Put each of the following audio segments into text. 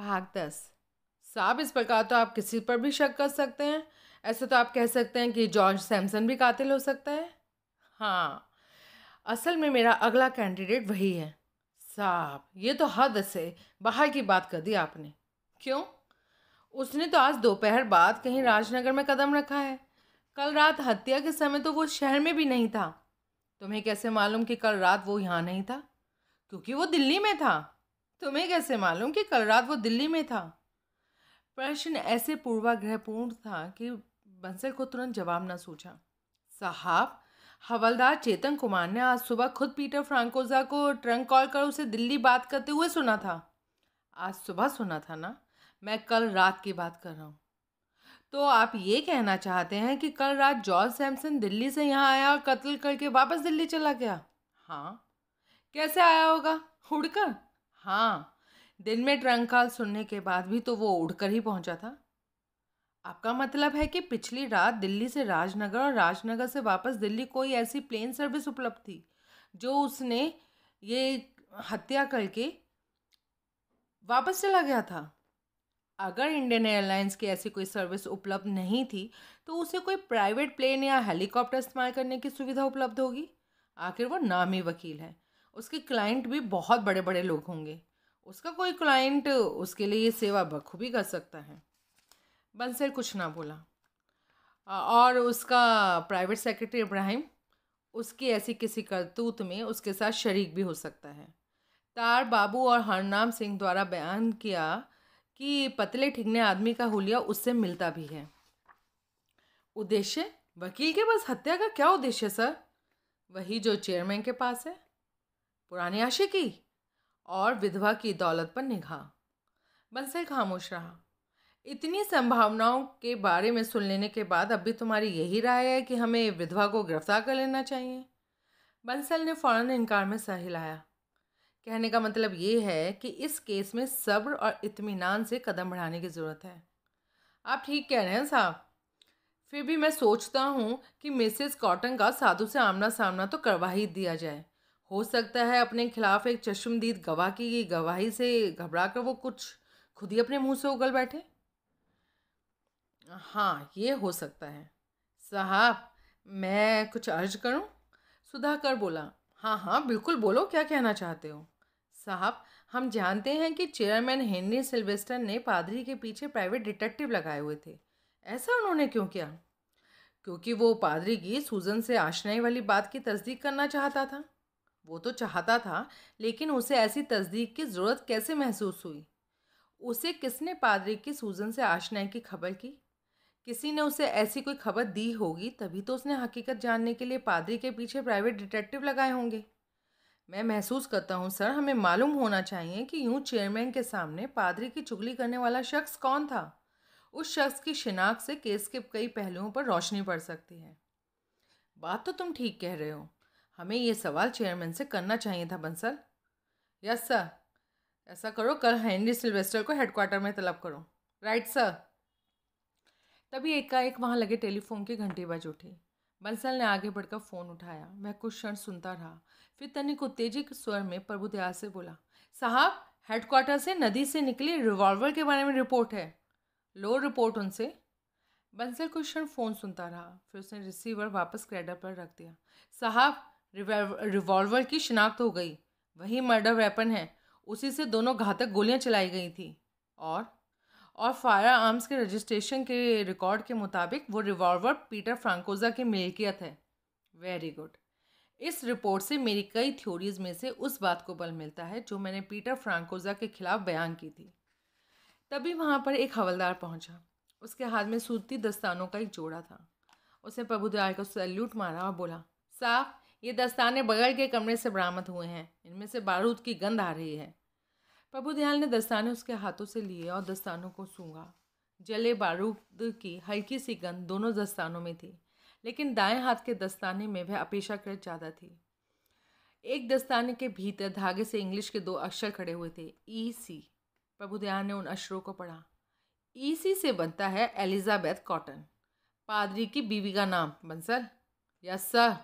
भाग दस साहब इस प्रकार तो आप किसी पर भी शक कर सकते हैं ऐसे तो आप कह सकते हैं कि जॉर्ज सैमसन भी कातिल हो सकता है हाँ असल में मेरा अगला कैंडिडेट वही है साहब ये तो हद से बाहर की बात कर दी आपने क्यों उसने तो आज दोपहर बाद कहीं राजनगर में कदम रखा है कल रात हत्या के समय तो वो शहर में भी नहीं था तुम्हें कैसे मालूम कि कल रात वो यहाँ नहीं था क्योंकि वो दिल्ली में था तुम्हें कैसे मालूम कि कल रात वो दिल्ली में था प्रश्न ऐसे पूर्वाग्रहपूर्ण था कि बंसल को तुरंत जवाब न सोचा साहब हवलदार चेतन कुमार ने आज सुबह खुद पीटर फ्रांकोजा को ट्रंक कॉल कर उसे दिल्ली बात करते हुए सुना था आज सुबह सुना था ना मैं कल रात की बात कर रहा हूँ तो आप ये कहना चाहते हैं कि कल रात जॉर्ज सैमसन दिल्ली से यहाँ आया और कत्ल करके वापस दिल्ली चला गया हाँ कैसे आया होगा उड़कर हाँ दिन में ट्रंक कॉल सुनने के बाद भी तो वो उड़कर ही पहुंचा था आपका मतलब है कि पिछली रात दिल्ली से राजनगर और राजनगर से वापस दिल्ली कोई ऐसी प्लेन सर्विस उपलब्ध थी जो उसने ये हत्या करके वापस चला गया था अगर इंडियन एयरलाइंस की ऐसी कोई सर्विस उपलब्ध नहीं थी तो उसे कोई प्राइवेट प्लेन या हेलीकॉप्टर इस्तेमाल करने की सुविधा उपलब्ध होगी आखिर वो नामी वकील है उसके क्लाइंट भी बहुत बड़े बड़े लोग होंगे उसका कोई क्लाइंट उसके लिए ये सेवा बखूबी कर सकता है बंसल कुछ ना बोला और उसका प्राइवेट सेक्रेटरी इब्राहिम उसकी ऐसी किसी करतूत में उसके साथ शरीक भी हो सकता है तार बाबू और हरनाम सिंह द्वारा बयान किया कि पतले ठिकने आदमी का हुलिया उससे मिलता भी है उद्देश्य वकील के पास हत्या का क्या उद्देश्य सर वही जो चेयरमैन के पास है पुराने की और विधवा की दौलत पर निगाह बंसल खामोश रहा इतनी संभावनाओं के बारे में सुन लेने के बाद अब भी तुम्हारी यही राय है कि हमें विधवा को गिरफ्तार कर लेना चाहिए बंसल ने फ़ौरन इनकार में सहिलाया हिलाया कहने का मतलब ये है कि इस केस में सब्र और इत्मीनान से कदम बढ़ाने की ज़रूरत है आप ठीक कह रहे हैं साहब फिर भी मैं सोचता हूँ कि मिसेस कॉटन का साधु से आमना सामना तो करवा ही दिया जाए हो सकता है अपने खिलाफ एक चश्मदीद गवाह की गवाही से घबराकर वो कुछ खुद ही अपने मुंह से उगल बैठे हाँ ये हो सकता है साहब मैं कुछ अर्ज सुधा सुधाकर बोला हाँ हाँ बिल्कुल बोलो क्या कहना चाहते हो साहब हम जानते हैं कि चेयरमैन हेनरी सिल्वेस्टर ने पादरी के पीछे प्राइवेट डिटेक्टिव लगाए हुए थे ऐसा उन्होंने क्यों किया क्योंकि वो पादरी की सूजन से आशनाई वाली बात की तस्दीक करना चाहता था वो तो चाहता था लेकिन उसे ऐसी तस्दीक की ज़रूरत कैसे महसूस हुई उसे किसने पादरी की सूजन से आशनाई की खबर की किसी ने उसे ऐसी कोई खबर दी होगी तभी तो उसने हकीकत जानने के लिए पादरी के पीछे प्राइवेट डिटेक्टिव लगाए होंगे मैं महसूस करता हूँ सर हमें मालूम होना चाहिए कि यूँ चेयरमैन के सामने पादरी की चुगली करने वाला शख्स कौन था उस शख्स की शिनाख्त से केस के कई पहलुओं पर रोशनी पड़ सकती है बात तो तुम ठीक कह रहे हो हमें ये सवाल चेयरमैन से करना चाहिए था बंसल यस सर ऐसा करो कल हेनरी सिल्वेस्टर को हेडक्वार्टर में तलब करो राइट सर तभी एकाएक वहाँ लगे टेलीफोन के घंटे बज उठी बंसल ने आगे बढ़कर फ़ोन उठाया मैं कुछ क्षण सुनता रहा फिर तनिक उत्तेजित स्वर में प्रभुदयाल से बोला साहब हेडक्वार्टर से नदी से निकली रिवॉल्वर के बारे में रिपोर्ट है लो रिपोर्ट उनसे बंसल कुछ क्षण फ़ोन सुनता रहा फिर उसने रिसीवर वापस क्रेडर पर रख दिया साहब रिवॉल्वर की शिनाख्त हो गई वही मर्डर वेपन है उसी से दोनों घातक गोलियां चलाई गई थी और और फायर आर्म्स के रजिस्ट्रेशन के रिकॉर्ड के मुताबिक वो रिवॉल्वर पीटर फ्रांकोजा की मिल्कियत है वेरी गुड इस रिपोर्ट से मेरी कई थ्योरीज़ में से उस बात को बल मिलता है जो मैंने पीटर फ्रांकोजा के खिलाफ बयान की थी तभी वहाँ पर एक हवलदार पहुँचा उसके हाथ में सूती दस्तानों का एक जोड़ा था उसने प्रभुदयाल को सैल्यूट मारा और बोला साफ ये दस्ताने बगल के कमरे से बरामद हुए हैं इनमें से बारूद की गंध आ रही है प्रभु दयाल ने दस्ताने उसके हाथों से लिए और दस्तानों को सूंघा जले बारूद की हल्की सी गंध दोनों दस्तानों में थी लेकिन दाएं हाथ के दस्ताने में वह अपेक्षाकृत ज़्यादा थी एक दस्ताने के भीतर धागे से इंग्लिश के दो अक्षर खड़े हुए थे ई e सी प्रभुदयाल ने उन अक्षरों को पढ़ा ई e सी से बनता है एलिजाबेथ कॉटन पादरी की बीवी का नाम बंसर यस सर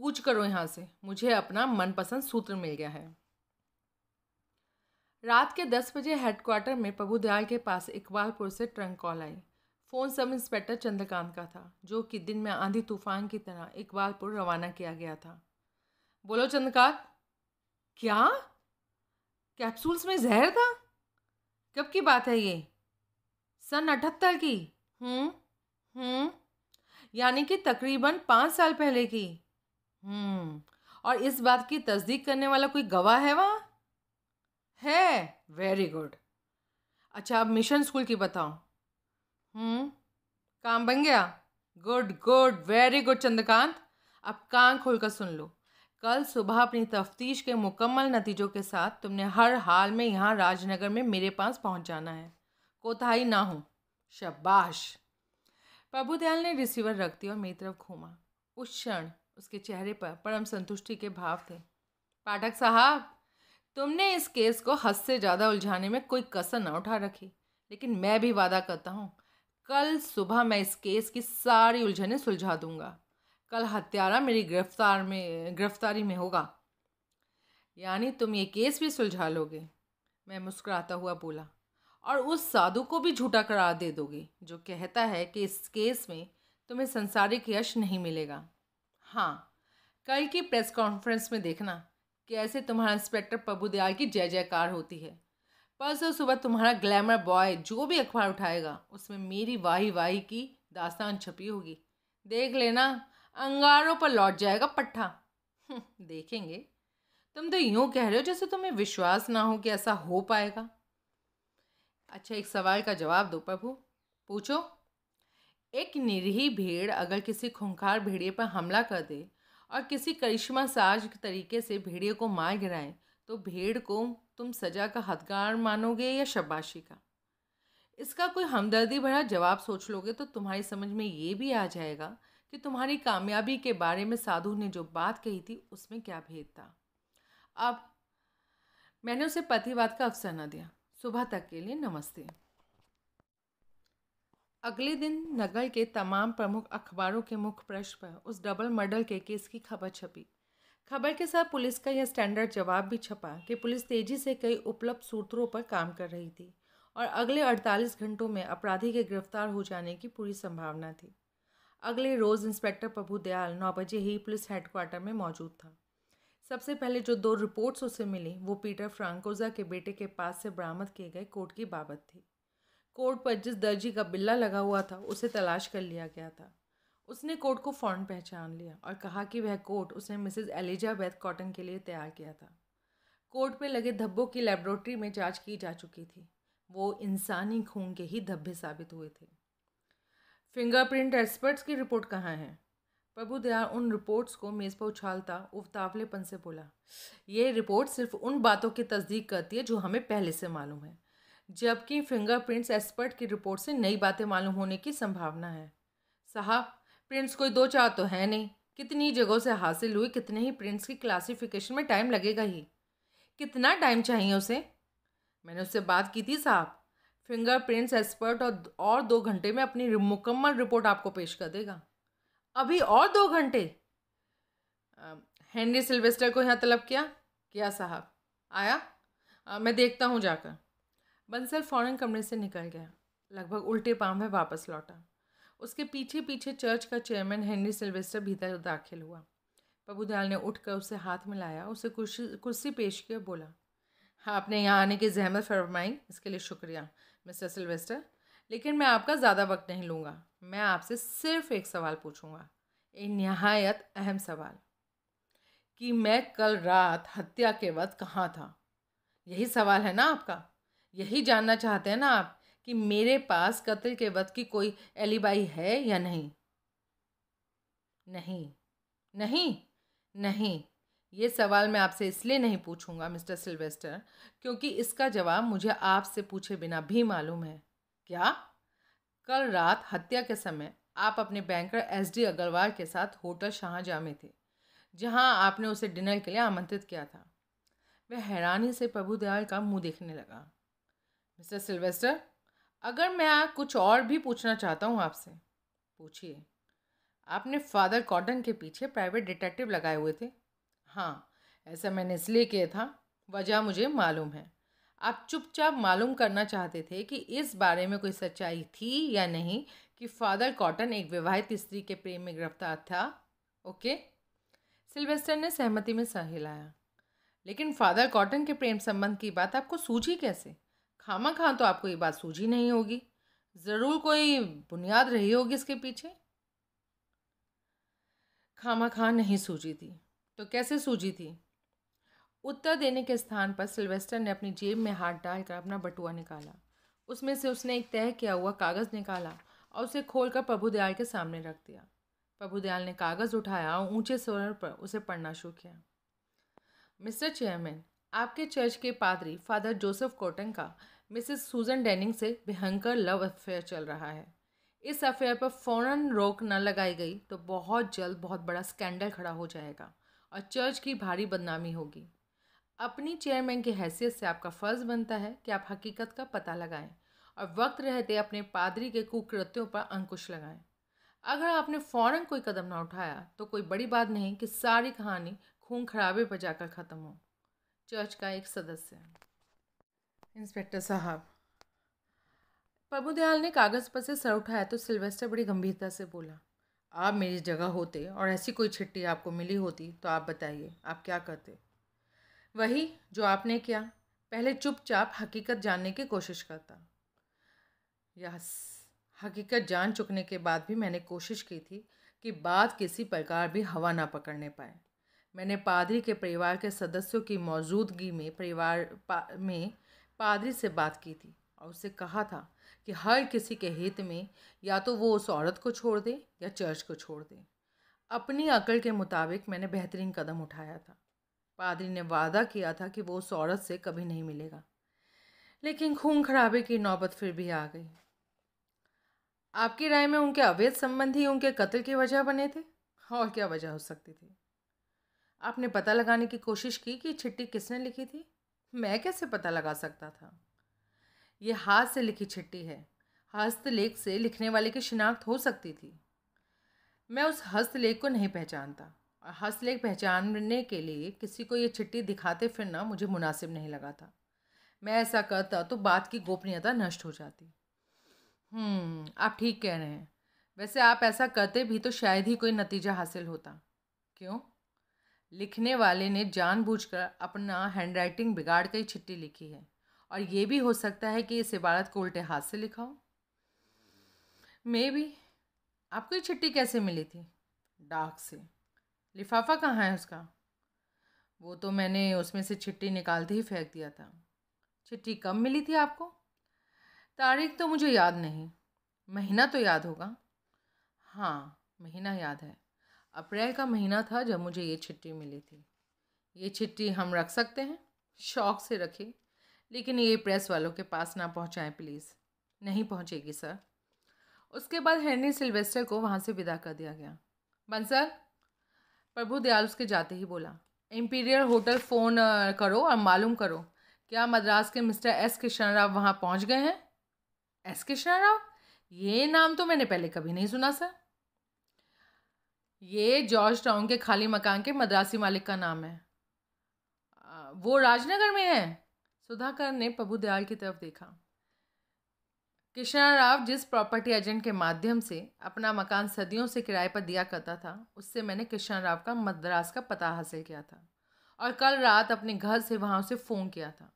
कूच करो यहाँ से मुझे अपना मनपसंद सूत्र मिल गया है रात के दस बजे हेडक्वार्टर में प्रभुदयाल के पास इकबालपुर से ट्रंक कॉल आई फ़ोन सब इंस्पेक्टर चंद्रकांत का था जो कि दिन में आंधी तूफान की तरह इकबालपुर रवाना किया गया था बोलो चंद्रकांत क्या कैप्सूल्स में जहर था कब की बात है ये सन अठहत्तर की हम्म हम्म यानी कि तकरीबन पाँच साल पहले की हम्म। और इस बात की तस्दीक करने वाला कोई गवाह है वहाँ है वेरी गुड अच्छा अब मिशन स्कूल की बताओ हम्म। काम बन गया good good very good Chandrakant अब कान खोलकर सुन लो कल सुबह अपनी तफ्तीश के मुकम्मल नतीजों के साथ तुमने हर हाल में यहाँ राजनगर में मेरे पास पहुँच जाना है कोताही ना हो शबाश प्रभुदयाल ने रिसीवर रख दिया और मेरी तरफ घूमा उस क्षण उसके चेहरे पर परम संतुष्टि के भाव थे पाठक साहब तुमने इस केस को हद से ज़्यादा उलझाने में कोई कसर ना उठा रखी लेकिन मैं भी वादा करता हूँ कल सुबह मैं इस केस की सारी उलझने सुलझा दूंगा कल हत्यारा मेरी गिरफ्तार में गिरफ्तारी में होगा यानी तुम ये केस भी सुलझा लोगे मैं मुस्कुराता हुआ बोला और उस साधु को भी झूठा करार दे दोगे जो कहता है कि इस केस में तुम्हें संसारिक यश नहीं मिलेगा हाँ कल की प्रेस कॉन्फ्रेंस में देखना कैसे तुम्हारा इंस्पेक्टर प्रभुदयाल की जय जयकार होती है परसों सुबह तुम्हारा ग्लैमर बॉय जो भी अखबार उठाएगा उसमें मेरी वाही वाही की दास्तान छपी होगी देख लेना अंगारों पर लौट जाएगा पट्ठा हम्म, देखेंगे तुम तो यूँ कह रहे हो जैसे तुम्हें विश्वास ना हो कि ऐसा हो पाएगा अच्छा एक सवाल का जवाब दो प्रभु पूछो एक निरीह भेड़ अगर किसी खूंखार भेड़िए पर हमला कर दे और किसी करिश्मा साज तरीके से भेड़िए को मार गिराए तो भेड़ को तुम सजा का हथगार मानोगे या शबाशी का इसका कोई हमदर्दी भरा जवाब सोच लोगे तो तुम्हारी समझ में ये भी आ जाएगा कि तुम्हारी कामयाबी के बारे में साधु ने जो बात कही थी उसमें क्या भेद था अब मैंने उसे पतिवाद का अवसर न दिया सुबह तक के लिए नमस्ते अगले दिन नगल के तमाम प्रमुख अखबारों के मुख्य पृष्ठ पर उस डबल मर्डर के केस की खबर छपी खबर के साथ पुलिस का यह स्टैंडर्ड जवाब भी छपा कि पुलिस तेजी से कई उपलब्ध सूत्रों पर काम कर रही थी और अगले 48 घंटों में अपराधी के गिरफ्तार हो जाने की पूरी संभावना थी अगले रोज़ इंस्पेक्टर प्रभु दयाल नौ बजे ही पुलिस हेडक्वार्टर में मौजूद था सबसे पहले जो दो रिपोर्ट्स उसे मिली वो पीटर फ्रांकोजा के बेटे के पास से बरामद किए गए कोर्ट की बाबत थी कोर्ट पर जिस दर्जी का बिल्ला लगा हुआ था उसे तलाश कर लिया गया था उसने कोर्ट को फ़ौरन पहचान लिया और कहा कि वह कोर्ट उसने मिसेस एलिजाबैथ कॉटन के लिए तैयार किया था कोर्ट पे लगे धब्बों की लेबोरेटरी में जांच की जा चुकी थी वो इंसानी खून के ही धब्बे साबित हुए थे फिंगरप्रिंट एक्सपर्ट्स की रिपोर्ट कहाँ है प्रभु दयाल उन रिपोर्ट्स को मेज़ पर उछालता उतावलेपन से बोला ये रिपोर्ट सिर्फ उन बातों की तस्दीक करती है जो हमें पहले से मालूम है जबकि फिंगरप्रिंट्स एक्सपर्ट की रिपोर्ट से नई बातें मालूम होने की संभावना है साहब प्रिंट्स कोई दो चार तो है नहीं कितनी जगहों से हासिल हुई कितने ही प्रिंट्स की क्लासिफिकेशन में टाइम लगेगा ही कितना टाइम चाहिए उसे मैंने उससे बात की थी साहब फिंगर प्रिंट्स एक्सपर्ट और और दो घंटे में अपनी मुकम्मल रिपोर्ट आपको पेश कर देगा अभी और दो घंटे हेनरी सिल्वेस्टर को यहाँ तलब किया क्या साहब आया आ, मैं देखता हूँ जाकर बंसल फ़ौरन कमरे से निकल गया लगभग उल्टे पाँव में वापस लौटा उसके पीछे पीछे चर्च का चेयरमैन हेनरी सिल्वेस्टर भीतर दाखिल हुआ प्रभुदयाल ने उठकर उसे हाथ मिलाया उसे कुर्सी कुर्सी पेश किया बोला आपने हाँ, यहाँ आने की जहमत फरमाई इसके लिए शुक्रिया मिस्टर सिल्वेस्टर लेकिन मैं आपका ज़्यादा वक्त नहीं लूँगा मैं आपसे सिर्फ एक सवाल पूछूँगा ये नहायत अहम सवाल कि मैं कल रात हत्या के वक्त कहाँ था यही सवाल है ना आपका यही जानना चाहते हैं ना आप कि मेरे पास कत्ल के वक्त की कोई एलिबाई है या नहीं नहीं नहीं नहीं ये सवाल मैं आपसे इसलिए नहीं पूछूंगा मिस्टर सिल्वेस्टर क्योंकि इसका जवाब मुझे आपसे पूछे बिना भी मालूम है क्या कल रात हत्या के समय आप अपने बैंकर एस डी अग्रवाल के साथ होटल शाहजहाँ में थे जहाँ आपने उसे डिनर के लिए आमंत्रित किया था वह हैरानी से प्रभुदयाल का मुंह देखने लगा मिस्टर सिल्वेस्टर अगर मैं कुछ और भी पूछना चाहता हूँ आपसे पूछिए आपने फादर कॉटन के पीछे प्राइवेट डिटेक्टिव लगाए हुए थे हाँ ऐसा मैंने इसलिए किया था वजह मुझे मालूम है आप चुपचाप मालूम करना चाहते थे कि इस बारे में कोई सच्चाई थी या नहीं कि फादर कॉटन एक विवाहित स्त्री के प्रेम में गिरफ्तार था ओके सिल्वेस्टर ने सहमति में सहिलाया हिलाया लेकिन फादर कॉटन के प्रेम संबंध की बात आपको सूझी कैसे खामा खां तो आपको ये बात सूझी नहीं होगी ज़रूर कोई बुनियाद रही होगी इसके पीछे खामा खां नहीं सूझी थी तो कैसे सूझी थी उत्तर देने के स्थान पर सिल्वेस्टर ने अपनी जेब में हाथ डालकर अपना बटुआ निकाला उसमें से उसने एक तय किया हुआ कागज़ निकाला और उसे खोलकर प्रभुदयाल के सामने रख दिया प्रभु दयाल ने कागज़ उठाया और ऊंचे स्वर पर उसे पढ़ना शुरू किया मिस्टर चेयरमैन आपके चर्च के पादरी फादर जोसेफ कोटन का मिसेस सूजन डेनिंग से भयंकर लव अफेयर चल रहा है इस अफेयर पर फ़ौरन रोक न लगाई गई तो बहुत जल्द बहुत बड़ा स्कैंडल खड़ा हो जाएगा और चर्च की भारी बदनामी होगी अपनी चेयरमैन की हैसियत से आपका फ़र्ज़ बनता है कि आप हकीकत का पता लगाएं और वक्त रहते अपने पादरी के कुकृत्यों पर अंकुश लगाएं अगर आपने फ़ौरन कोई कदम ना उठाया तो कोई बड़ी बात नहीं कि सारी कहानी खून खराबे पर जाकर ख़त्म हो चर्च का एक सदस्य इंस्पेक्टर साहब प्रभुदयाल ने कागज़ पर से सर उठाया तो सिल्वेस्टर बड़ी गंभीरता से बोला आप मेरी जगह होते और ऐसी कोई छिट्टी आपको मिली होती तो आप बताइए आप क्या करते वही जो आपने किया पहले चुपचाप हकीकत जानने की कोशिश करता यस हकीकत जान चुकने के बाद भी मैंने कोशिश की थी कि बात किसी प्रकार भी हवा ना पकड़ने पाए मैंने पादरी के परिवार के सदस्यों की मौजूदगी में परिवार में पादरी से बात की थी और उससे कहा था कि हर किसी के हित में या तो वो उस औरत को छोड़ दे या चर्च को छोड़ दे अपनी अकल के मुताबिक मैंने बेहतरीन कदम उठाया था पादरी ने वादा किया था कि वो उस औरत से कभी नहीं मिलेगा लेकिन खून खराबे की नौबत फिर भी आ गई आपकी राय में उनके अवैध संबंधी उनके कत्ल की वजह बने थे और क्या वजह हो सकती थी आपने पता लगाने की कोशिश की कि छिट्टी किसने लिखी थी मैं कैसे पता लगा सकता था ये हाथ से लिखी चिट्ठी है हस्तलेख से लिखने वाले की शिनाख्त हो सकती थी मैं उस हस्तलेख को नहीं पहचानता और हस्तलेख पहचानने के लिए किसी को ये चिट्ठी दिखाते फिरना मुझे मुनासिब नहीं लगा था मैं ऐसा करता तो बात की गोपनीयता नष्ट हो जाती हम्म, आप ठीक कह रहे हैं वैसे आप ऐसा करते भी तो शायद ही कोई नतीजा हासिल होता क्यों लिखने वाले ने जानबूझकर अपना हैंडराइटिंग बिगाड़ कर चिट्ठी लिखी है और ये भी हो सकता है कि इस इबारत को उल्टे हाथ से लिखा हो मे भी आपको ये चिट्ठी कैसे मिली थी डाक से लिफाफा कहाँ है उसका वो तो मैंने उसमें से चिट्ठी निकालते ही फेंक दिया था चिट्ठी कब मिली थी आपको तारीख तो मुझे याद नहीं महीना तो याद होगा हाँ महीना याद है अप्रैल का महीना था जब मुझे ये छिट्टी मिली थी ये छिट्टी हम रख सकते हैं शौक से रखें लेकिन ये प्रेस वालों के पास ना पहुँचाएँ प्लीज़ नहीं पहुँचेगी सर उसके बाद हेनरी सिल्वेस्टर को वहाँ से विदा कर दिया गया बंसर प्रभु दयाल उसके जाते ही बोला इम्पीरियल होटल फ़ोन करो और मालूम करो क्या मद्रास के मिस्टर एस किशन राव वहाँ पहुँच गए हैं एस किशन राव ये नाम तो मैंने पहले कभी नहीं सुना सर ये जॉर्ज टाउन के खाली मकान के मद्रासी मालिक का नाम है वो राजनगर में है सुधाकर ने प्रभुदयाल की तरफ देखा कृष्णा राव जिस प्रॉपर्टी एजेंट के माध्यम से अपना मकान सदियों से किराए पर दिया करता था उससे मैंने कृष्णा राव का मद्रास का पता हासिल किया था और कल रात अपने घर से वहाँ उसे फ़ोन किया था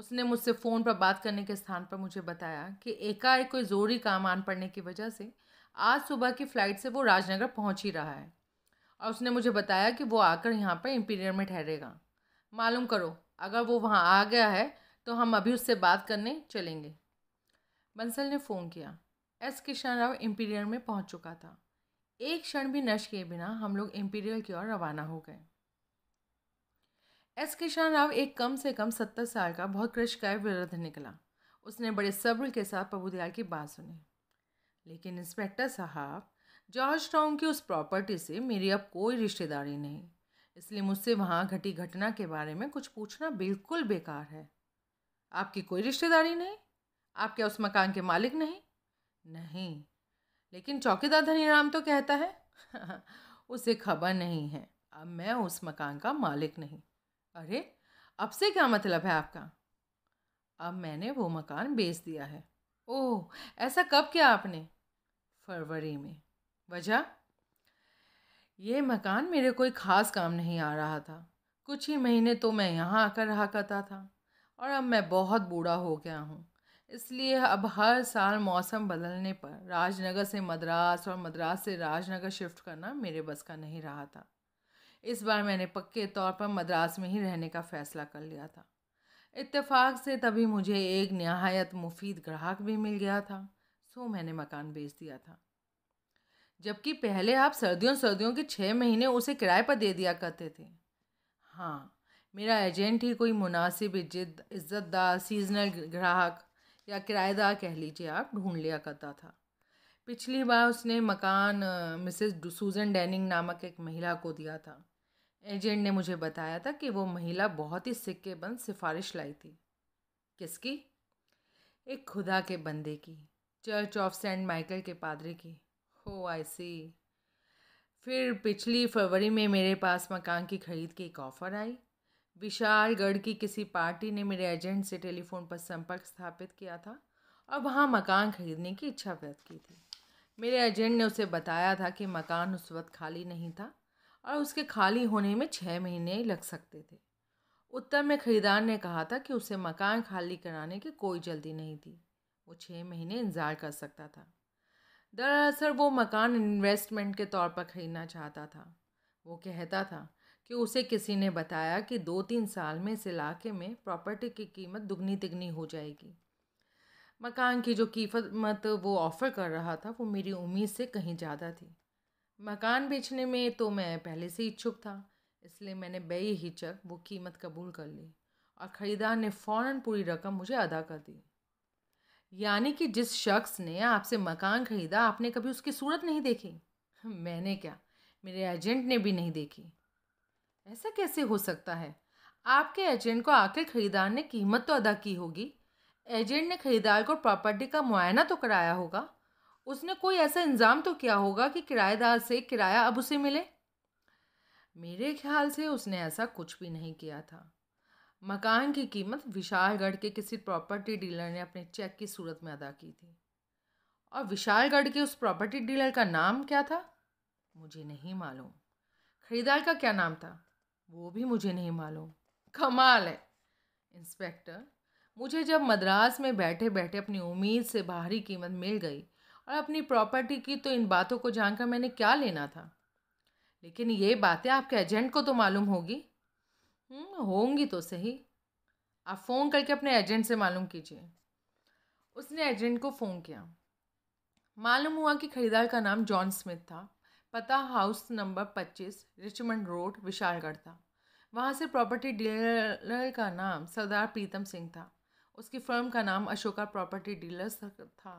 उसने मुझसे फ़ोन पर बात करने के स्थान पर मुझे बताया कि एकाएक कोई ज़ोरी काम आन पड़ने की वजह से आज सुबह की फ़्लाइट से वो राजनगर पहुंच ही रहा है और उसने मुझे बताया कि वो आकर यहाँ पर इम्पीरियर में ठहरेगा मालूम करो अगर वो वहाँ आ गया है तो हम अभी उससे बात करने चलेंगे बंसल ने फ़ोन किया एस किशन राव इम्पीरियर में पहुँच चुका था एक क्षण भी नष्ट किए बिना हम लोग इम्पीरियल की ओर रवाना हो गए एस किशन राव एक कम से कम सत्तर साल का बहुत कृषकाय विरुद्ध निकला उसने बड़े सब्र के साथ प्रभुदयाल की बात सुनी लेकिन इंस्पेक्टर साहब जॉर्ज टाउन की उस प्रॉपर्टी से मेरी अब कोई रिश्तेदारी नहीं इसलिए मुझसे वहाँ घटी घटना के बारे में कुछ पूछना बिल्कुल बेकार है आपकी कोई रिश्तेदारी नहीं आप क्या उस मकान के मालिक नहीं नहीं लेकिन चौकीदार धनीराम तो कहता है उसे खबर नहीं है अब मैं उस मकान का मालिक नहीं अरे अब से क्या मतलब है आपका अब मैंने वो मकान बेच दिया है ओह ऐसा कब किया आपने फरवरी में वजह ये मकान मेरे कोई ख़ास काम नहीं आ रहा था कुछ ही महीने तो मैं यहाँ आकर रहा करता था और अब मैं बहुत बूढ़ा हो गया हूँ इसलिए अब हर साल मौसम बदलने पर राजनगर से मद्रास और मद्रास से राजनगर शिफ्ट करना मेरे बस का नहीं रहा था इस बार मैंने पक्के तौर पर मद्रास में ही रहने का फ़ैसला कर लिया था इत्तेफाक से तभी मुझे एक नहायत मुफीद ग्राहक भी मिल गया था तो मैंने मकान बेच दिया था जबकि पहले आप सर्दियों सर्दियों के छः महीने उसे किराए पर दे दिया करते थे हाँ मेरा एजेंट ही कोई मुनासिब इज्जत इज्जतदार सीजनल ग्राहक या किराएदार कह लीजिए आप ढूंढ लिया करता था पिछली बार उसने मकान मिसेस सूजन डैनिंग नामक एक महिला को दिया था एजेंट ने मुझे बताया था कि वो महिला बहुत ही सिक्के बंद सिफारिश लाई थी किसकी एक खुदा के बंदे की चर्च ऑफ सेंट माइकल के पादरी की हो आई सी फिर पिछली फरवरी में मेरे पास मकान की खरीद की एक ऑफ़र आई विशालगढ़ की किसी पार्टी ने मेरे एजेंट से टेलीफोन पर संपर्क स्थापित किया था और वहाँ मकान खरीदने की इच्छा व्यक्त की थी मेरे एजेंट ने उसे बताया था कि मकान उस वक्त खाली नहीं था और उसके खाली होने में छः महीने लग सकते थे उत्तर में खरीदार ने कहा था कि उसे मकान खाली कराने की कोई जल्दी नहीं थी वो छः महीने इंतज़ार कर सकता था दरअसल वो मकान इन्वेस्टमेंट के तौर पर खरीदना चाहता था वो कहता था कि उसे किसी ने बताया कि दो तीन साल में इस इलाके में प्रॉपर्टी की कीमत दुगनी तिगनी हो जाएगी मकान की जो कीमत वो ऑफ़र कर रहा था वो मेरी उम्मीद से कहीं ज़्यादा थी मकान बेचने में तो मैं पहले से इच्छुक था इसलिए मैंने बेहिचक वो कीमत कबूल कर ली और ख़रीदार ने फ़ौरन पूरी रकम मुझे अदा कर दी यानी कि जिस शख्स ने आपसे मकान खरीदा आपने कभी उसकी सूरत नहीं देखी मैंने क्या मेरे एजेंट ने भी नहीं देखी ऐसा कैसे हो सकता है आपके एजेंट को आखिर खरीदार ने कीमत तो अदा की होगी एजेंट ने खरीदार को प्रॉपर्टी का मुआयना तो कराया होगा उसने कोई ऐसा इंज़ाम तो किया होगा कि किराएदार से किराया अब उसे मिले मेरे ख्याल से उसने ऐसा कुछ भी नहीं किया था मकान की कीमत विशालगढ़ के किसी प्रॉपर्टी डीलर ने अपने चेक की सूरत में अदा की थी और विशालगढ़ के उस प्रॉपर्टी डीलर का नाम क्या था मुझे नहीं मालूम खरीदार का क्या नाम था वो भी मुझे नहीं मालूम कमाल है इंस्पेक्टर मुझे जब मद्रास में बैठे बैठे अपनी उम्मीद से बाहरी कीमत मिल गई और अपनी प्रॉपर्टी की तो इन बातों को जानकर मैंने क्या लेना था लेकिन ये बातें आपके एजेंट को तो मालूम होगी हम्म, होंगी तो सही आप फ़ोन करके अपने एजेंट से मालूम कीजिए उसने एजेंट को फ़ोन किया मालूम हुआ कि खरीदार का नाम जॉन स्मिथ था पता हाउस नंबर पच्चीस रिचमंड रोड विशालगढ़ था वहाँ से प्रॉपर्टी डीलर का नाम सरदार प्रीतम सिंह था उसकी फर्म का नाम अशोका प्रॉपर्टी डीलर्स था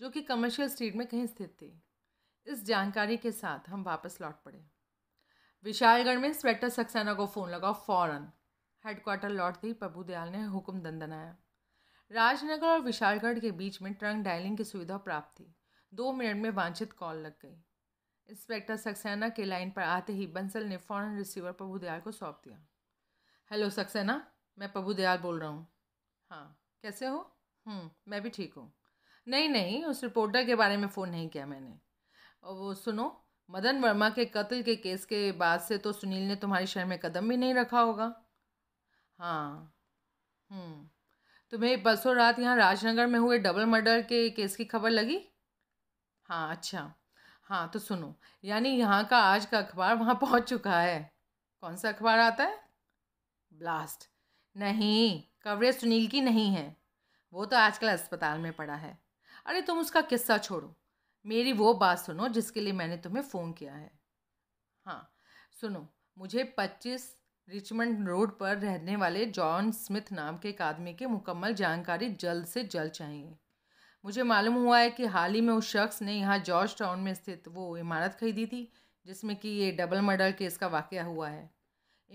जो कि कमर्शियल स्ट्रीट में कहीं स्थित थी इस जानकारी के साथ हम वापस लौट पड़े विशालगढ़ में इंस्पेक्टर सक्सेना को फ़ोन लगा फ़ौरन हेडक्वार्टर लौटते ही प्रभु दयाल ने हुक्म दंदनाया राजनगर और विशालगढ़ के बीच में ट्रंक डायलिंग की सुविधा प्राप्त थी दो मिनट में वांछित कॉल लग गई इंस्पेक्टर सक्सेना के लाइन पर आते ही बंसल ने फ़ौरन रिसीवर प्रभु दयाल को सौंप दिया हेलो सक्सेना मैं प्रभु दयाल बोल रहा हूँ हाँ कैसे हो हम्म, मैं भी ठीक हूँ नहीं नहीं उस रिपोर्टर के बारे में फ़ोन नहीं किया मैंने और वो सुनो मदन वर्मा के कत्ल के केस के बाद से तो सुनील ने तुम्हारी शहर में कदम भी नहीं रखा होगा हाँ हम्म। तुम्हें परसों रात यहाँ राजनगर में हुए डबल मर्डर के केस की खबर लगी हाँ अच्छा हाँ तो सुनो यानी यहाँ का आज का अखबार वहाँ पहुँच चुका है कौन सा अखबार आता है ब्लास्ट नहीं कवरेज सुनील की नहीं है वो तो आजकल अस्पताल में पड़ा है अरे तुम उसका किस्सा छोड़ो मेरी वो बात सुनो जिसके लिए मैंने तुम्हें फ़ोन किया है हाँ सुनो मुझे पच्चीस रिचमंड रोड पर रहने वाले जॉन स्मिथ नाम के एक आदमी की मुकम्मल जानकारी जल्द से जल्द चाहिए मुझे मालूम हुआ है कि हाल ही में उस शख्स ने यहाँ जॉर्ज टाउन में स्थित वो इमारत खरीदी थी जिसमें कि ये डबल मर्डर केस का वाक़ हुआ है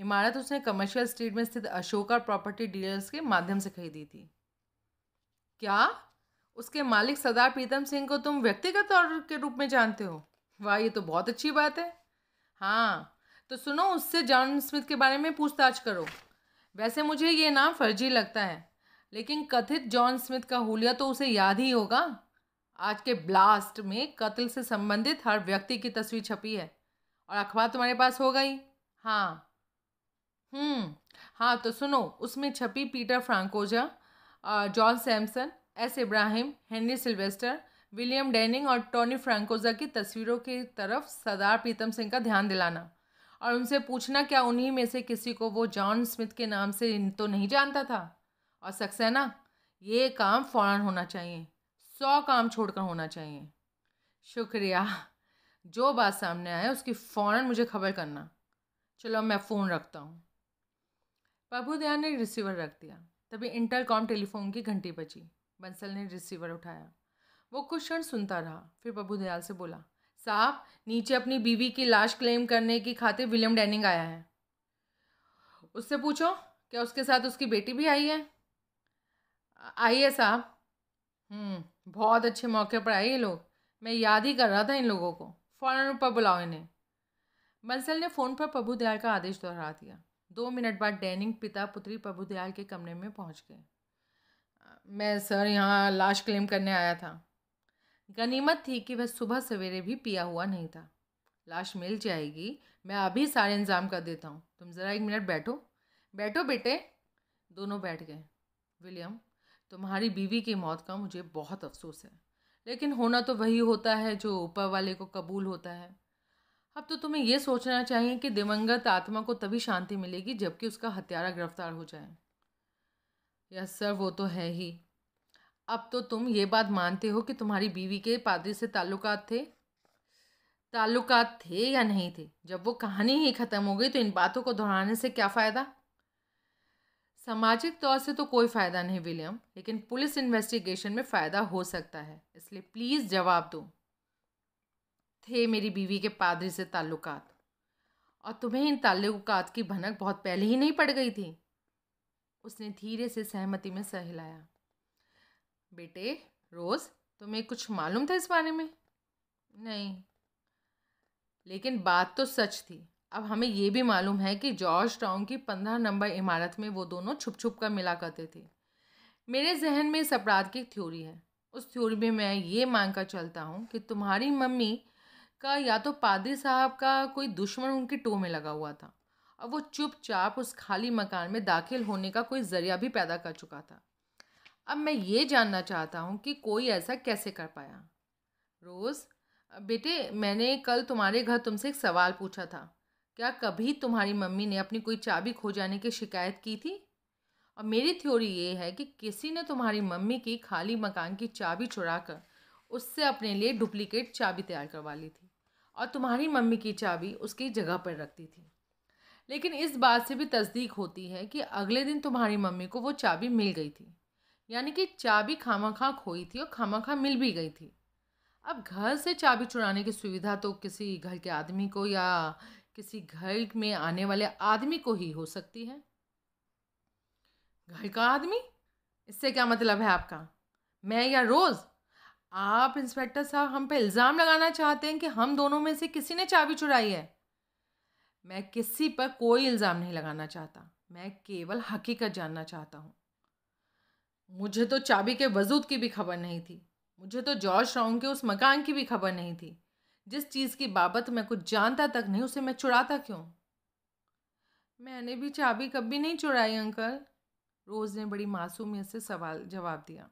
इमारत उसने कमर्शियल स्ट्रीट में स्थित अशोका प्रॉपर्टी डीलर्स के माध्यम से खरीदी थी क्या उसके मालिक सरदार प्रीतम सिंह को तुम व्यक्तिगत तौर के रूप में जानते हो वाह ये तो बहुत अच्छी बात है हाँ तो सुनो उससे जॉन स्मिथ के बारे में पूछताछ करो वैसे मुझे ये नाम फर्जी लगता है लेकिन कथित जॉन स्मिथ का हुलिया तो उसे याद ही होगा आज के ब्लास्ट में कत्ल से संबंधित हर व्यक्ति की तस्वीर छपी है और अखबार तुम्हारे पास हो गई हाँ हम्म हाँ तो सुनो उसमें छपी Peter Francoza John Samson S Ibrahim Henry Sylvester William Denning और टोनी फ्रांकोजा की तस्वीरों की तरफ सरदार प्रीतम सिंह का ध्यान दिलाना और उनसे पूछना क्या उन्हीं में से किसी को वो जॉन स्मिथ के नाम से तो नहीं जानता था और सक्सेना ये काम फ़ौरन होना चाहिए सौ काम छोड़कर होना चाहिए शुक्रिया जो बात सामने आए उसकी फ़ौरन मुझे खबर करना चलो मैं फ़ोन रखता हूँ प्रभु दया ने रिसीवर रख दिया तभी इंटरकॉम टेलीफोन की घंटी बची बंसल ने रिसीवर उठाया वो कुछ क्षण सुनता रहा फिर प्रभु दयाल से बोला साहब नीचे अपनी बीवी की लाश क्लेम करने की खातिर विलियम डैनिंग आया है उससे पूछो क्या उसके साथ उसकी बेटी भी आई है आई है साहब हम्म, बहुत अच्छे मौके पर आए ये लोग मैं याद ही कर रहा था इन लोगों को फ़ौरन ऊपर बुलाओ इन्हें बंसल ने फ़ोन पर प्रभु दयाल का आदेश दोहरा दिया दो मिनट बाद डैनिंग पिता पुत्री प्रभु दयाल के कमरे में पहुंच गए मैं सर यहाँ लाश क्लेम करने आया था गनीमत थी कि वह सुबह सवेरे भी पिया हुआ नहीं था लाश मिल जाएगी मैं अभी सारे इंतज़ाम कर देता हूँ तुम ज़रा एक मिनट बैठो बैठो बेटे दोनों बैठ गए विलियम तुम्हारी बीवी की मौत का मुझे बहुत अफसोस है लेकिन होना तो वही होता है जो ऊपर वाले को कबूल होता है अब तो तुम्हें यह सोचना चाहिए कि दिवंगत आत्मा को तभी शांति मिलेगी जबकि उसका हत्यारा गिरफ्तार हो जाए यस सर वो तो है ही अब तो तुम ये बात मानते हो कि तुम्हारी बीवी के पादरी से ताल्लुकात थे ताल्लुकात थे या नहीं थे जब वो कहानी ही ख़त्म हो गई तो इन बातों को दोहराने से क्या फ़ायदा सामाजिक तौर से तो कोई फ़ायदा नहीं विलियम लेकिन पुलिस इन्वेस्टिगेशन में फ़ायदा हो सकता है इसलिए प्लीज़ जवाब दो थे मेरी बीवी के पादरी से ताल्लुकात और तुम्हें इन ताल्लुकात की भनक बहुत पहले ही नहीं पड़ गई थी उसने धीरे से सहमति में सहलाया बेटे रोज़ तुम्हें कुछ मालूम था इस बारे में नहीं लेकिन बात तो सच थी अब हमें यह भी मालूम है कि जॉर्ज टाउन की पंद्रह नंबर इमारत में वो दोनों छुप छुप कर मिला करते थे मेरे जहन में इस अपराध की थ्योरी है उस थ्योरी में मैं ये मांग कर चलता हूँ कि तुम्हारी मम्मी का या तो पादरी साहब का कोई दुश्मन उनके टो में लगा हुआ था और वो चुपचाप उस खाली मकान में दाखिल होने का कोई ज़रिया भी पैदा कर चुका था अब मैं ये जानना चाहता हूँ कि कोई ऐसा कैसे कर पाया रोज़ बेटे मैंने कल तुम्हारे घर तुमसे एक सवाल पूछा था क्या कभी तुम्हारी मम्मी ने अपनी कोई चाबी खो जाने की शिकायत की थी और मेरी थ्योरी ये है कि किसी ने तुम्हारी मम्मी की खाली मकान की चाबी चुरा कर उससे अपने लिए डुप्लीकेट चाबी तैयार करवा ली थी और तुम्हारी मम्मी की चाबी उसकी जगह पर रखती थी लेकिन इस बात से भी तस्दीक होती है कि अगले दिन तुम्हारी मम्मी को वो चाबी मिल गई थी यानी कि चाबी खामा खा खोई थी और खामा खा मिल भी गई थी अब घर से चाबी चुराने की सुविधा तो किसी घर के आदमी को या किसी घर में आने वाले आदमी को ही हो सकती है घर का आदमी इससे क्या मतलब है आपका मैं या रोज़ आप इंस्पेक्टर साहब हम पे इल्ज़ाम लगाना चाहते हैं कि हम दोनों में से किसी ने चाबी चुराई है मैं किसी पर कोई इल्ज़ाम नहीं लगाना चाहता मैं केवल हकीकत जानना चाहता हूँ मुझे तो चाबी के वजूद की भी खबर नहीं थी मुझे तो जॉर्ज राउंड के उस मकान की भी खबर नहीं थी जिस चीज़ की बाबत मैं कुछ जानता तक नहीं उसे मैं चुराता क्यों मैंने भी चाबी कभी नहीं चुराई अंकल रोज़ ने बड़ी मासूमियत से सवाल जवाब दिया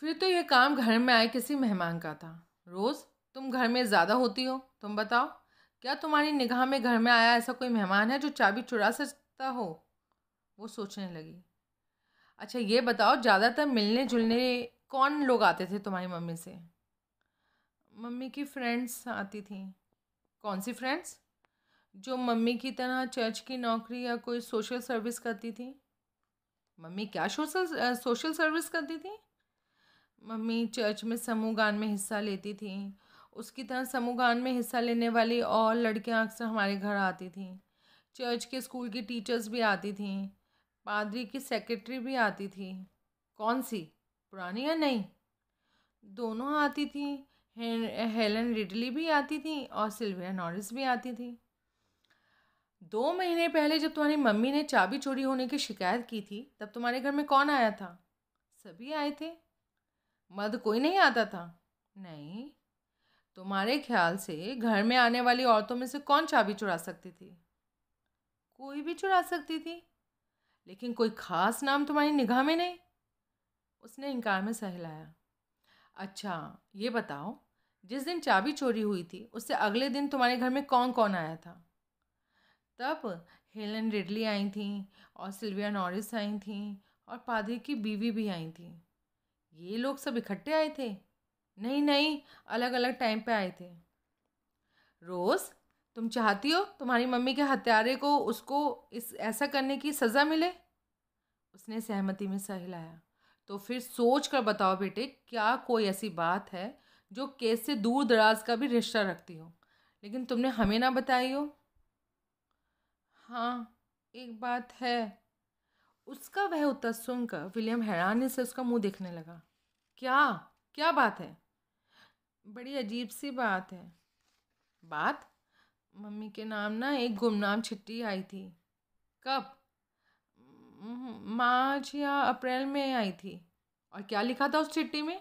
फिर तो यह काम घर में आए किसी मेहमान का था रोज़ तुम घर में ज़्यादा होती हो तुम बताओ क्या तुम्हारी निगाह में घर में आया ऐसा कोई मेहमान है जो चाबी चुरा सकता हो वो सोचने लगी अच्छा ये बताओ ज़्यादातर मिलने जुलने कौन लोग आते थे तुम्हारी मम्मी से मम्मी की फ्रेंड्स आती थी कौन सी फ्रेंड्स जो मम्मी की तरह चर्च की नौकरी या कोई सोशल सर्विस करती थी मम्मी क्या सोशल सोशल सर्विस करती थी मम्मी चर्च में समूह गान में हिस्सा लेती थी उसकी तरह समूहगान में हिस्सा लेने वाली और लड़कियां अक्सर हमारे घर आती थीं चर्च के स्कूल की टीचर्स भी आती थीं पादरी की सेक्रेटरी भी आती थी कौन सी पुरानी या नई दोनों आती थीं हेलन रिडली भी आती थी और सिल्विया नॉरिस भी आती थी दो महीने पहले जब तुम्हारी मम्मी ने चाबी चोरी होने की शिकायत की थी तब तुम्हारे घर में कौन आया था सभी आए थे मर्द कोई नहीं आता था नहीं तुम्हारे ख्याल से घर में आने वाली औरतों में से कौन चाबी चुरा सकती थी कोई भी चुरा सकती थी लेकिन कोई ख़ास नाम तुम्हारी निगाह में नहीं उसने इनकार में सहलाया अच्छा ये बताओ जिस दिन चाबी चोरी हुई थी उससे अगले दिन तुम्हारे घर में कौन कौन आया था तब हेलन रिडली आई थी और सिल्विया नॉरिस आई थी और पादरी की बीवी भी आई थी ये लोग सब इकट्ठे आए थे नहीं नहीं अलग अलग टाइम पे आए थे रोज़ तुम चाहती हो तुम्हारी मम्मी के हत्यारे को उसको इस ऐसा करने की सज़ा मिले उसने सहमति में सहलाया तो फिर सोच कर बताओ बेटे क्या कोई ऐसी बात है जो केस से दूर दराज का भी रिश्ता रखती हो लेकिन तुमने हमें ना बताई हो हाँ एक बात है उसका वह उत्तर सुनकर विलियम हैरानी से उसका मुंह देखने लगा क्या क्या बात है बड़ी अजीब सी बात है बात मम्मी के नाम ना एक गुमनाम चिट्ठी आई थी कब मार्च या अप्रैल में आई थी और क्या लिखा था उस चिट्ठी में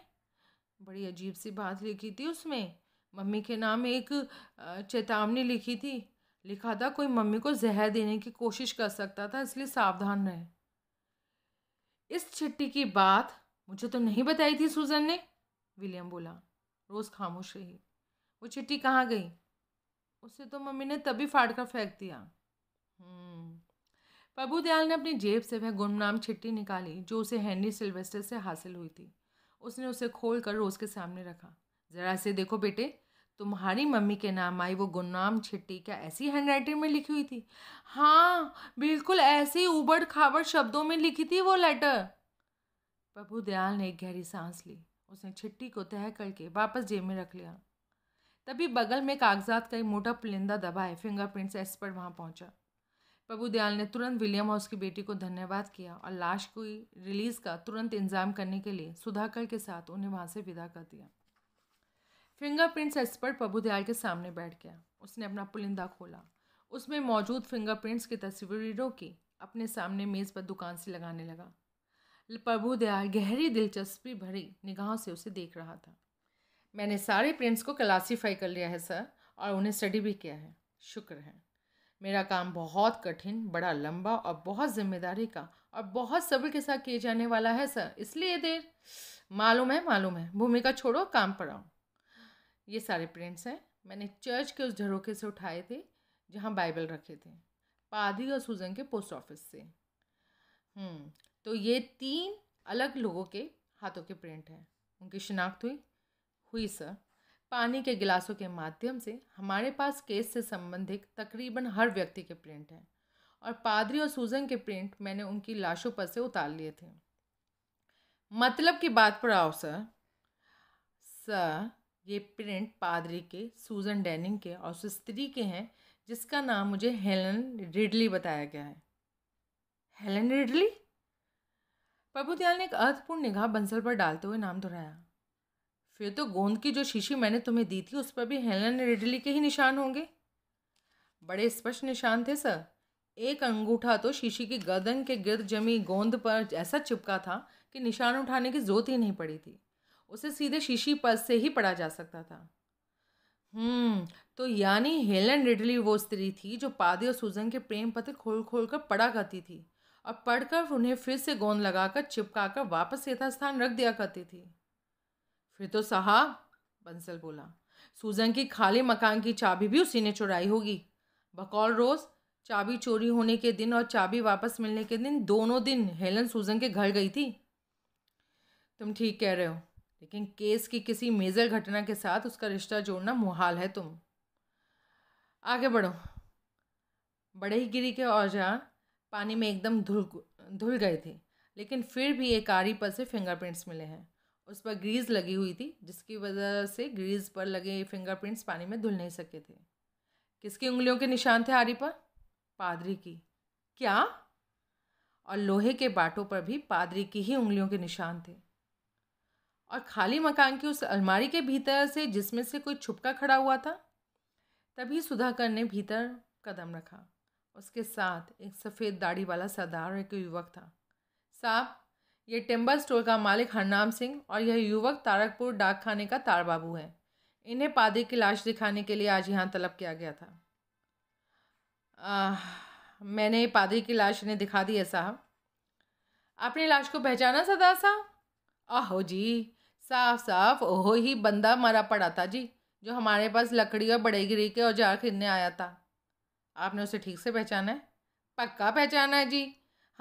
बड़ी अजीब सी बात लिखी थी उसमें मम्मी के नाम एक चेतावनी लिखी थी लिखा था कोई मम्मी को जहर देने की कोशिश कर सकता था इसलिए सावधान रहे इस चिट्ठी की बात मुझे तो नहीं बताई थी सूजन ने विलियम बोला रोज़ खामोश रही वो चिट्ठी कहाँ गई उसे तो मम्मी ने तभी फाड़ कर फेंक दिया हम्म। प्रभू दयाल ने अपनी जेब से वह गुमनाम चिट्ठी निकाली जो उसे हैनरी सिल्वेस्टर से हासिल हुई थी उसने उसे खोल कर रोज़ के सामने रखा ज़रा से देखो बेटे तुम्हारी मम्मी के नाम आई वो गुमनाम चिट्ठी क्या ऐसी हैंडराइटिंग में लिखी हुई थी हाँ बिल्कुल ऐसे ही उबड़ खाबड़ शब्दों में लिखी थी वो लेटर प्रभु दयाल ने एक गहरी सांस ली उसने छिट्टी को तह करके वापस जेब में रख लिया तभी बगल में कागजात का एक मोटा पुलिंदा दबाए फिंगरप्रिंट्स एक्सपर्ट वहाँ पहुँचा प्रभु दयाल ने तुरंत विलियम और उसकी बेटी को धन्यवाद किया और लाश की रिलीज़ का तुरंत इंतजाम करने के लिए सुधाकर के साथ उन्हें वहाँ से विदा कर दिया फिंगरप्रिंट्स एक्सपर्ट प्रभु दयाल के सामने बैठ गया उसने अपना पुलिंदा खोला उसमें मौजूद फिंगरप्रिंट्स की तस्वीरों की अपने सामने मेज़ पर दुकान से लगाने लगा प्रभुदयाल गहरी दिलचस्पी भरी निगाहों से उसे देख रहा था मैंने सारे प्रिंट्स को क्लासीफाई कर लिया है सर और उन्हें स्टडी भी किया है शुक्र है मेरा काम बहुत कठिन बड़ा लंबा और बहुत जिम्मेदारी का और बहुत सब्र के साथ किए जाने वाला है सर इसलिए देर मालूम है मालूम है भूमिका छोड़ो काम पर आओ ये सारे प्रिंट्स हैं मैंने चर्च के उस झरोखे से उठाए थे जहाँ बाइबल रखे थे पादी और सूजन के पोस्ट ऑफिस से हम्म, तो ये तीन अलग लोगों के हाथों के प्रिंट हैं उनकी शिनाख्त हुई हुई सर पानी के गिलासों के माध्यम से हमारे पास केस से संबंधित तकरीबन हर व्यक्ति के प्रिंट हैं और पादरी और सूजन के प्रिंट मैंने उनकी लाशों पर से उतार लिए थे मतलब की बात पर आओ सर सर ये प्रिंट पादरी के सूजन डैनिंग के और उस स्त्री के हैं जिसका नाम मुझे हेलन रिडली बताया गया है हेलन रिडली प्रभुदयाल ने एक अर्थपूर्ण निगाह बंसल पर डालते हुए नाम दोहराया फिर तो गोंद की जो शीशी मैंने तुम्हें दी थी उस पर भी हेलन रेडली के ही निशान होंगे बड़े स्पष्ट निशान थे सर एक अंगूठा तो शीशी की गर्दन के गिर्द जमी गोंद पर ऐसा चिपका था कि निशान उठाने की जरूरत ही नहीं पड़ी थी उसे सीधे शीशी पर से ही पड़ा जा सकता था हम्म, तो यानी हेलन रिडली वो स्त्री थी जो पादी और सूजन के प्रेम पत्र खोल खोल कर पड़ा करती थी और पढ़कर उन्हें फिर से गोंद लगाकर चिपकाकर वापस यथास्थान रख दिया करती थी फिर तो साहब बंसल बोला सूजन की खाली मकान की चाबी भी उसी ने चुराई होगी बकौल रोज चाबी चोरी होने के दिन और चाबी वापस मिलने के दिन दोनों दिन हेलन सूजन के घर गई थी तुम ठीक कह रहे हो लेकिन केस की किसी मेजर घटना के साथ उसका रिश्ता जोड़ना मुहाल है तुम आगे बढ़ो बड़े ही गिरी के औजार पानी में एकदम धुल धुल गए थे लेकिन फिर भी एक आरी पर से फिंगरप्रिंट्स मिले हैं उस पर ग्रीस लगी हुई थी जिसकी वजह से ग्रीस पर लगे फिंगरप्रिंट्स पानी में धुल नहीं सके थे किसकी उंगलियों के निशान थे आरी पर पादरी की क्या और लोहे के बाटों पर भी पादरी की ही उंगलियों के निशान थे और खाली मकान की उस अलमारी के भीतर से जिसमें से कोई छुपका खड़ा हुआ था तभी सुधाकर ने भीतर कदम रखा उसके साथ एक सफ़ेद दाढ़ी वाला सरदार एक युवक था साहब ये टिम्बर स्टोर का मालिक हरनाम सिंह और यह युवक तारकपुर डाक खाने का बाबू है इन्हें पादे की लाश दिखाने के लिए आज यहाँ तलब किया गया था आ, मैंने पादे की लाश इन्हें दिखा दी है साहब आपने लाश को पहचाना सदा साहब आहो जी साफ साफ ओहो ही बंदा मरा पड़ा था जी जो हमारे पास लकड़ी और बड़े गिरी के औजार खरीदने आया था आपने उसे ठीक से पहचाना है पक्का पहचाना है जी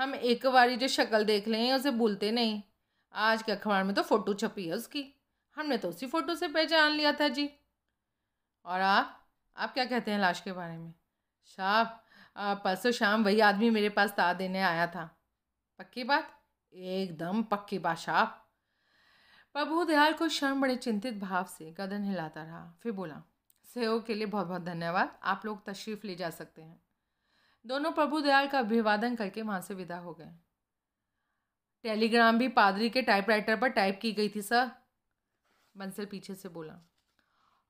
हम एक बारी जो शक्ल देख लें उसे भूलते नहीं आज के अखबार में तो फ़ोटो छपी है उसकी हमने तो उसी फ़ोटो से पहचान लिया था जी और आप आप क्या कहते हैं लाश के बारे में साहब परसों शाम वही आदमी मेरे पास ता देने आया था पक्की बात एकदम पक्की बात साहब प्रभु दयाल को शर्म बड़े चिंतित भाव से गदन हिलाता रहा फिर बोला सहयोग के लिए बहुत बहुत धन्यवाद आप लोग तशरीफ़ ले जा सकते हैं दोनों प्रभु दयाल का अभिवादन करके वहाँ से विदा हो गए टेलीग्राम भी पादरी के टाइपराइटर पर टाइप की गई थी सर बंसल पीछे से बोला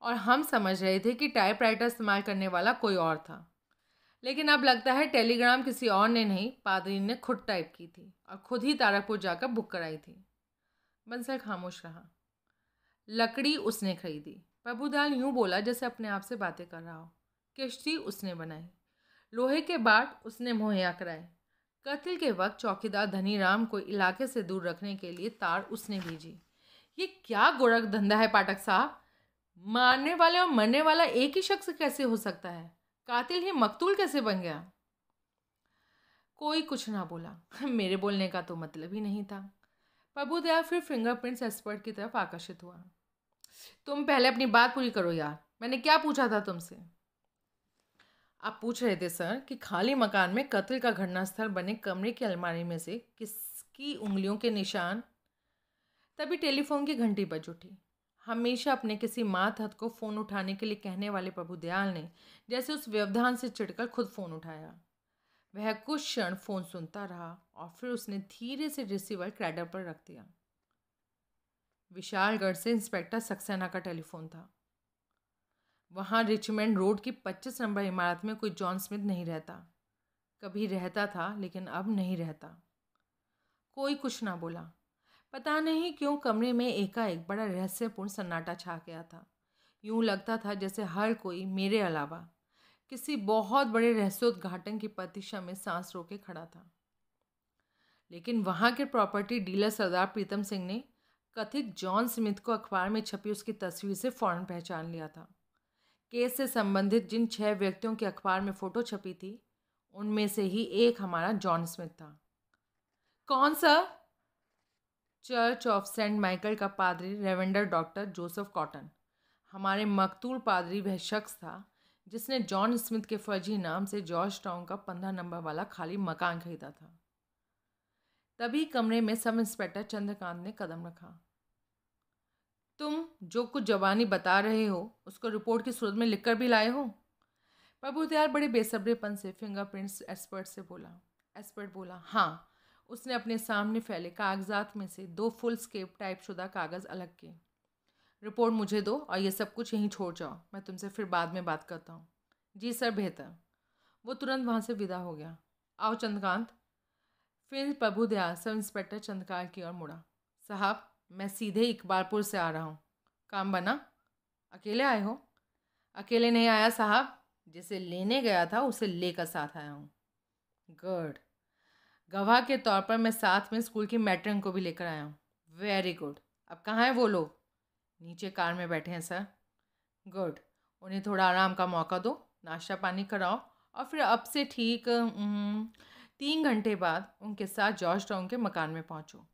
और हम समझ रहे थे कि टाइपराइटर इस्तेमाल करने वाला कोई और था लेकिन अब लगता है टेलीग्राम किसी और ने नहीं पादरी ने खुद टाइप की थी और खुद ही तारापुर जाकर बुक कराई थी बंसल खामोश रहा लकड़ी उसने खरीदी प्रभुदाल यूं बोला जैसे अपने आप से बातें कर रहा हो किश्ती उसने बनाई लोहे के बाट उसने मुहैया कराए कत्ल के वक्त चौकीदार धनी राम को इलाके से दूर रखने के लिए तार उसने भेजी ये क्या गोरख धंधा है पाठक साहब मारने वाले और मरने वाला एक ही शख्स कैसे हो सकता है कातिल ही मकतूल कैसे बन गया कोई कुछ ना बोला मेरे बोलने का तो मतलब ही नहीं था प्रभुदया फिर फिंगरप्रिंट्स एक्सपर्ट की तरफ आकर्षित हुआ तुम पहले अपनी बात पूरी करो यार मैंने क्या पूछा था तुमसे आप पूछ रहे थे सर कि खाली मकान में कत्ल का घटनास्थल बने कमरे की अलमारी में से किसकी उंगलियों के निशान तभी टेलीफोन की घंटी बज उठी हमेशा अपने किसी मात हथ को फ़ोन उठाने के लिए कहने वाले प्रभु दयाल ने जैसे उस व्यवधान से चिढ़कर खुद फ़ोन उठाया वह कुछ क्षण फ़ोन सुनता रहा और फिर उसने धीरे से रिसीवर क्रैडर पर रख दिया विशालगढ़ से इंस्पेक्टर सक्सेना का टेलीफोन था वहाँ रिचमेंड रोड की पच्चीस नंबर इमारत में कोई जॉन स्मिथ नहीं रहता कभी रहता था लेकिन अब नहीं रहता कोई कुछ ना बोला पता नहीं क्यों कमरे में एकाएक बड़ा रहस्यपूर्ण सन्नाटा छा गया था यूं लगता था जैसे हर कोई मेरे अलावा किसी बहुत बड़े रहस्योद्घाटन की प्रतीक्षा में सांस रोके खड़ा था लेकिन वहाँ के प्रॉपर्टी डीलर सरदार प्रीतम सिंह ने कथित जॉन स्मिथ को अखबार में छपी उसकी तस्वीर से फ़ौरन पहचान लिया था केस से संबंधित जिन छह व्यक्तियों के अखबार में फ़ोटो छपी थी उनमें से ही एक हमारा जॉन स्मिथ था कौन सा चर्च ऑफ सेंट माइकल का पादरी रेवेंडर डॉक्टर जोसेफ कॉटन हमारे मकतूल पादरी वह शख्स था जिसने जॉन स्मिथ के फर्जी नाम से जॉर्ज टाउन का पंद्रह नंबर वाला खाली मकान खरीदा था तभी कमरे में सब इंस्पेक्टर चंद्रकांत ने कदम रखा तुम जो कुछ जवानी बता रहे हो उसको रिपोर्ट की सूरत में लिखकर भी लाए हो प्रभु दयाल बड़े बेसब्रेपन से फिंगरप्रिंट्स एक्सपर्ट से बोला एक्सपर्ट बोला हाँ उसने अपने सामने फैले कागजात में से दो फुल स्केप टाइप शुदा कागज़ अलग किए रिपोर्ट मुझे दो और ये सब कुछ यहीं छोड़ जाओ मैं तुमसे फिर बाद में बात करता हूँ जी सर बेहतर वो तुरंत वहाँ से विदा हो गया आओ चंद्रकांत फिर प्रभुदयाल सब इंस्पेक्टर चंद्रकांत की ओर मुड़ा साहब मैं सीधे इकबालपुर से आ रहा हूँ काम बना अकेले आए हो अकेले नहीं आया साहब जिसे लेने गया था उसे लेकर साथ आया हूँ गुड गवाह के तौर पर मैं साथ में स्कूल की मैट्रिक को भी लेकर आया हूँ वेरी गुड अब कहाँ हैं वो लोग नीचे कार में बैठे हैं सर गुड उन्हें थोड़ा आराम का मौका दो नाश्ता पानी कराओ और फिर अब से ठीक तीन घंटे बाद उनके साथ जॉर्ज टाउन के मकान में पहुँचो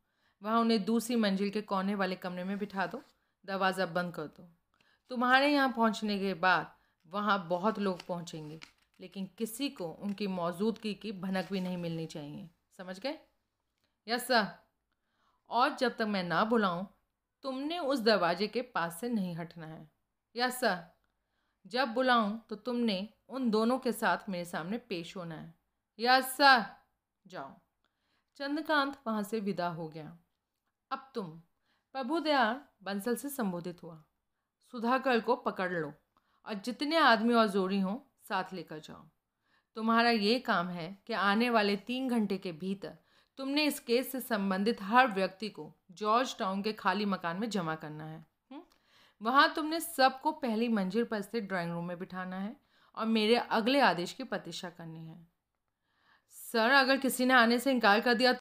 वहाँ उन्हें दूसरी मंजिल के कोने वाले कमरे में बिठा दो दरवाज़ा बंद कर दो तुम्हारे यहाँ पहुँचने के बाद वहाँ बहुत लोग पहुँचेंगे लेकिन किसी को उनकी मौजूदगी की भनक भी नहीं मिलनी चाहिए समझ गए यस सर और जब तक मैं ना बुलाऊं तुमने उस दरवाजे के पास से नहीं हटना है यस सर जब बुलाऊं तो तुमने उन दोनों के साथ मेरे सामने पेश होना है यस सर जाओ चंद्रकांत वहाँ से विदा हो गया अब तुम प्रभुदयाल बंसल से संबोधित हुआ सुधाकर को पकड़ लो और जितने आदमी और जोड़ी हों साथ लेकर जाओ तुम्हारा ये काम है कि आने वाले तीन घंटे के भीतर तुमने इस केस से संबंधित हर व्यक्ति को जॉर्ज टाउन के खाली मकान में जमा करना है हम्म? वहाँ तुमने सबको पहली मंजिल पर स्थित ड्राइंग रूम में बिठाना है और मेरे अगले आदेश की प्रतीक्षा करनी है सर अगर किसी ने आने से इनकार कर दिया